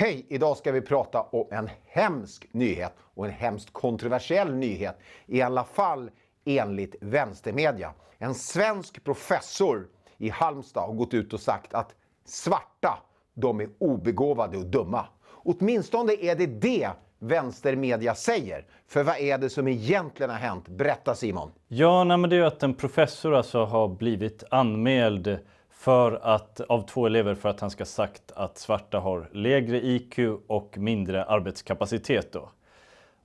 Hej! Idag ska vi prata om en hemsk nyhet och en hemskt kontroversiell nyhet. I alla fall enligt vänstermedia. En svensk professor i Halmstad har gått ut och sagt att svarta, de är obegåvade och dumma. Åtminstone är det det vänstermedia säger. För vad är det som egentligen har hänt? Berätta Simon. Ja, nej, men det är ju att en professor alltså har blivit anmäld för att, av två elever för att han ska sagt att svarta har lägre IQ och mindre arbetskapacitet. Då.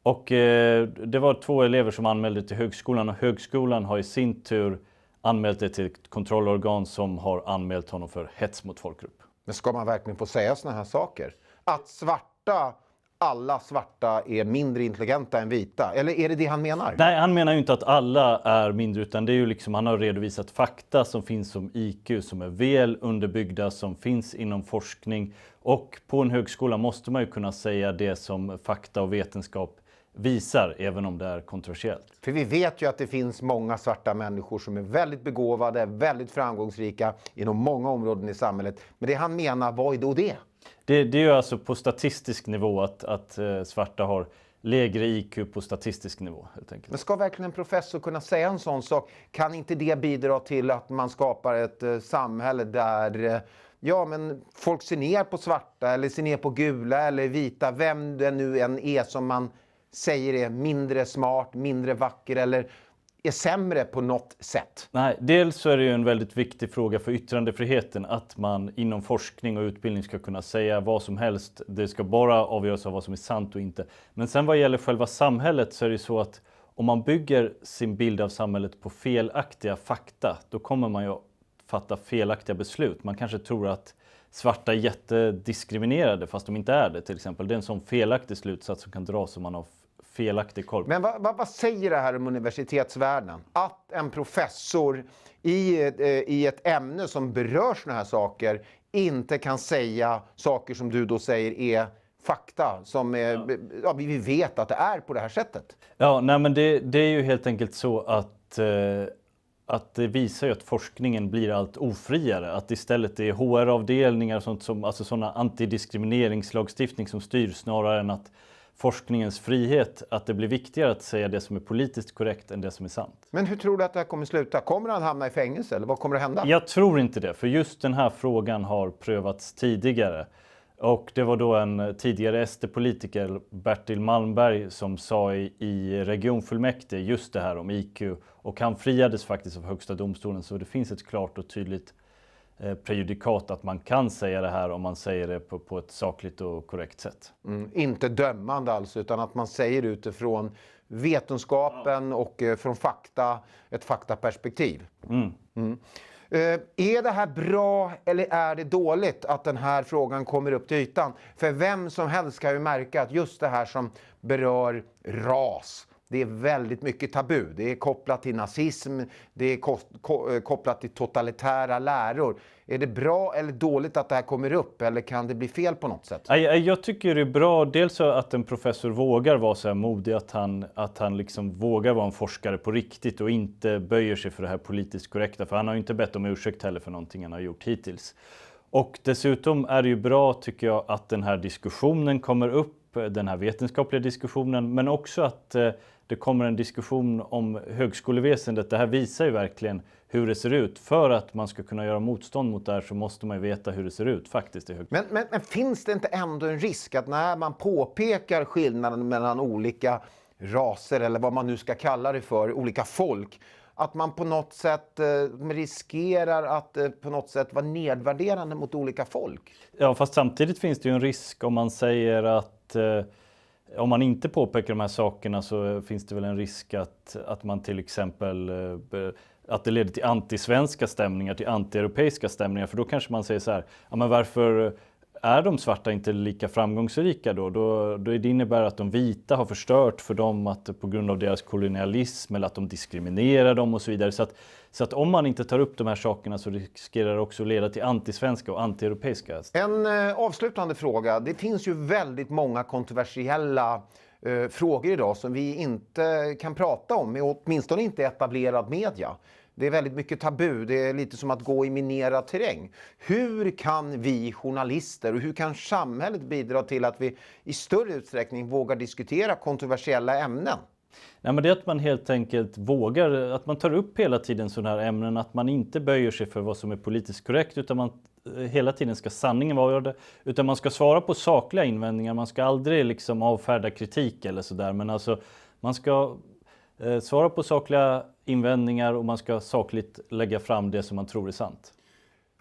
Och eh, det var två elever som anmälde till högskolan och högskolan har i sin tur anmält det till ett kontrollorgan som har anmält honom för hets mot folkgrupp. Men ska man verkligen få säga sådana här saker? Att svarta alla svarta är mindre intelligenta än vita? Eller är det det han menar? Nej, han menar ju inte att alla är mindre, utan det är ju liksom, han har redovisat fakta som finns om IQ, som är väl underbyggda, som finns inom forskning. Och på en högskola måste man ju kunna säga det som fakta och vetenskap visar, även om det är kontroversiellt. För vi vet ju att det finns många svarta människor som är väldigt begåvade, väldigt framgångsrika inom många områden i samhället. Men det han menar, vad är då det? Det, det är alltså på statistisk nivå att, att eh, svarta har lägre IQ på statistisk nivå. Helt enkelt. Men ska verkligen en professor kunna säga en sån sak? Kan inte det bidra till att man skapar ett eh, samhälle där eh, ja, men folk ser ner på svarta eller ser ner på gula eller vita, vem det nu än är som man säger är mindre smart, mindre vacker eller är sämre på något sätt? Nej, dels så är det ju en väldigt viktig fråga för yttrandefriheten att man inom forskning och utbildning ska kunna säga vad som helst. Det ska bara avgöras av vad som är sant och inte. Men sen vad gäller själva samhället så är det ju så att om man bygger sin bild av samhället på felaktiga fakta, då kommer man ju fatta felaktiga beslut. Man kanske tror att svarta är jättediskriminerade fast de inte är det till exempel. Det är en sån felaktig slutsats som kan dras om man har felaktig koll. Men vad, vad, vad, säger det här om universitetsvärlden? Att en professor i, eh, i ett ämne som berör sådana här saker inte kan säga saker som du då säger är fakta som är, ja, vi vet att det är på det här sättet. Ja, nej, men det, det är ju helt enkelt så att eh att det visar ju att forskningen blir allt ofriare. Att istället det är HR-avdelningar och sånt som, alltså sådana antidiskrimineringslagstiftning som styr snarare än att forskningens frihet att det blir viktigare att säga det som är politiskt korrekt än det som är sant. Men hur tror du att det här kommer sluta? Kommer han hamna i fängelse eller vad kommer att hända? Jag tror inte det, för just den här frågan har prövats tidigare. Och det var då en tidigare SD-politiker, Bertil Malmberg, som sa i, i regionfullmäktige just det här om IQ. Och han friades faktiskt av Högsta domstolen, så det finns ett klart och tydligt Eh, prejudikat att man kan säga det här om man säger det på, på ett sakligt och korrekt sätt. Mm, inte dömande alltså, utan att man säger utifrån vetenskapen ja. och eh, från fakta, ett faktaperspektiv. Mm. Mm. Eh, är det här bra eller är det dåligt att den här frågan kommer upp till ytan? För vem som helst kan ju märka att just det här som berör ras, det är väldigt mycket tabu. Det är kopplat till nazism, det är ko ko eh, kopplat till totalitära läror. Är det bra eller dåligt att det här kommer upp eller kan det bli fel på något sätt? Jag tycker det är bra dels att en professor vågar vara så här modig att han, att han liksom vågar vara en forskare på riktigt och inte böjer sig för det här politiskt korrekta. För han har ju inte bett om ursäkt heller för någonting han har gjort hittills. Och dessutom är det ju bra tycker jag att den här diskussionen kommer upp Eh, den här vetenskapliga diskussionen men också att eh, det kommer en diskussion om högskoleväsendet. Det här visar ju verkligen hur det ser ut. För att man ska kunna göra motstånd mot det här så måste man ju veta hur det ser ut faktiskt. I men, men, men finns det inte ändå en risk att när man påpekar skillnaden mellan olika raser eller vad man nu ska kalla det för, olika folk, att man på något sätt eh, riskerar att eh, på något sätt vara nedvärderande mot olika folk. Ja, fast samtidigt finns det ju en risk om man säger att att eh, om man inte påpekar de här sakerna så finns det väl en risk att, att man till exempel eh, att det leder till antisvenska stämningar, till antieuropeiska stämningar. För då kanske man säger så här, ja, men varför är de svarta inte lika framgångsrika då, då, då det innebär att de vita har förstört för dem att på grund av deras kolonialism eller att de diskriminerar dem och så vidare. Så att, så att om man inte tar upp de här sakerna så riskerar det också att leda till antisvenska och antieuropeiska. En eh, avslutande fråga. Det finns ju väldigt många kontroversiella eh, frågor idag som vi inte kan prata om, åtminstone inte etablerad media. Det är väldigt mycket tabu. Det är lite som att gå i minerad terräng. Hur kan vi journalister och hur kan samhället bidra till att vi i större utsträckning vågar diskutera kontroversiella ämnen? Nej, men det är att man helt enkelt vågar, att man tar upp hela tiden sådana här ämnen, att man inte böjer sig för vad som är politiskt korrekt utan man eh, hela tiden ska sanningen vara det, utan man ska svara på sakliga invändningar. Man ska aldrig liksom avfärda kritik eller sådär, men alltså man ska eh, svara på sakliga invändningar och man ska sakligt lägga fram det som man tror är sant.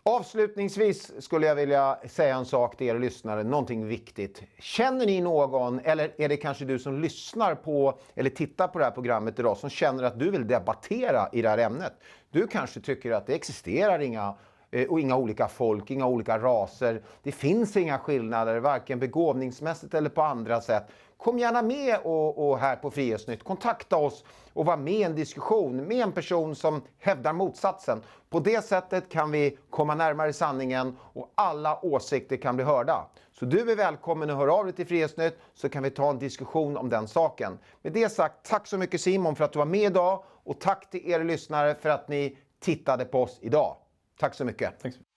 Avslutningsvis skulle jag vilja säga en sak till er lyssnare, någonting viktigt. Känner ni någon, eller är det kanske du som lyssnar på eller tittar på det här programmet idag, som känner att du vill debattera i det här ämnet? Du kanske tycker att det existerar inga Eh, och inga olika folk, inga olika raser. Det finns inga skillnader, varken begåvningsmässigt eller på andra sätt. Kom gärna med och, och här på Frihetsnytt, kontakta oss och var med i en diskussion med en person som hävdar motsatsen. På det sättet kan vi komma närmare sanningen och alla åsikter kan bli hörda. Så du är välkommen att höra av dig till Frihetsnytt så kan vi ta en diskussion om den saken. Med det sagt, tack så mycket Simon för att du var med idag och tack till er lyssnare för att ni tittade på oss idag. Tack så mycket. Thanks.